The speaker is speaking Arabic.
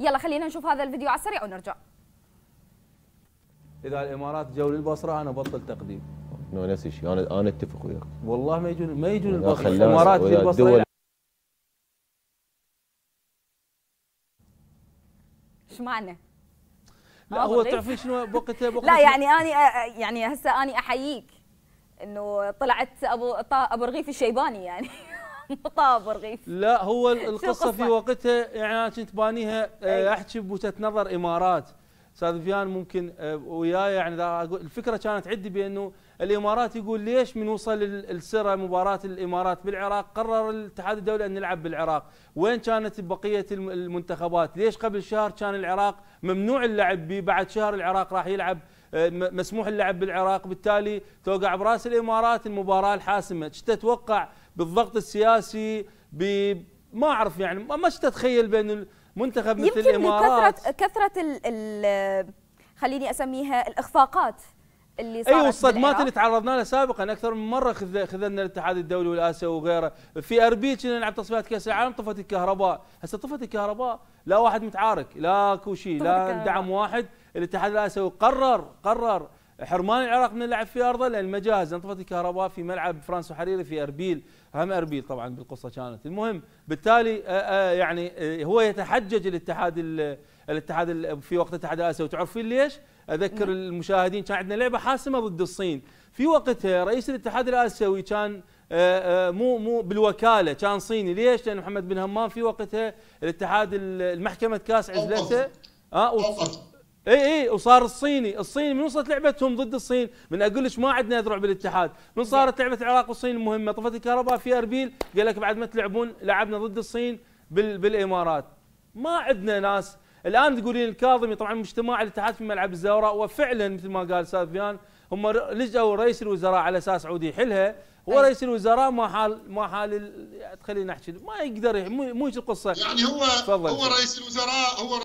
يلا خلينا نشوف هذا الفيديو على السريع ونرجع اذا الامارات جو للبصره انا بطل تقديم نو نفس الشيء انا انا اتفق وياك والله ما يجون ما يجون البصره الامارات للبصره ايش معنى؟ لا هو تعرفين شنو بوقتها بوقت لا يعني اني آه، آه، يعني هسه اني احييك انه طلعت ابو ابو رغيف الشيباني يعني مطابر غيث لا هو القصه في وقتها يعني انا كنت بانيها آه، إيه. احكي بوجهه نظر امارات استاذ فيان ممكن آه، وياي يعني اقول الفكره كانت عندي بانه الامارات يقول ليش من وصل السره مباراه الامارات بالعراق قرر الاتحاد الدولي ان نلعب بالعراق، وين كانت بقيه المنتخبات؟ ليش قبل شهر كان العراق ممنوع اللعب به بعد شهر العراق راح يلعب آه، مسموح اللعب بالعراق بالتالي توقع براس الامارات المباراه الحاسمه تتوقع بالضغط السياسي ما اعرف يعني ما تتخيل بين المنتخب مثل الامارات كثره كثره خليني اسميها الاخفاقات اللي أيوة، صارت ايوه الصدمات اللي تعرضنا لها سابقا اكثر من مره خذلنا الاتحاد الدولي والاسيا وغيره في اربيل كنا نلعب تصفيات كاس العالم طفت الكهرباء هسه طفت الكهرباء لا واحد متعارك لا كو شيء لا دعم واحد الاتحاد الاسيوي قرر قرر حرمان العراق من اللعب في ارضه لان المجاز انطفت الكهرباء في ملعب فرانسو حريري في اربيل هم اربيل طبعا بالقصه كانت المهم بالتالي آه، آه، يعني آه، هو يتحجج الاتحاد الاتحاد في وقت الاتحاد الاسيوي تعرفين ليش؟ اذكر نعم. المشاهدين كان عندنا لعبه حاسمه ضد الصين في وقتها رئيس الاتحاد الاسيوي كان آه، آه، مو مو بالوكاله كان صيني ليش؟ لان محمد بن همام في وقتها الاتحاد المحكمه كاس عزلته اه اي اي وصار الصيني، الصيني من وصلت لعبتهم ضد الصين، من اقول لك ما عندنا اذرع بالاتحاد، من صارت نعم. لعبه العراق والصين المهمه، طفت الكهرباء في اربيل، قال لك بعد ما تلعبون لعبنا ضد الصين بالامارات. ما عندنا ناس الان تقولين الكاظمي طبعا مجتمع الاتحاد في ملعب الزوراء وفعلا مثل ما قال استاذ فيان هم لجأوا رئيس الوزراء على اساس عودي يحلها هو رئيس الوزراء ما حال ما حال خلينا نحكي ما يقدر مو مو القصه يعني هو فضل. هو رئيس الوزراء هو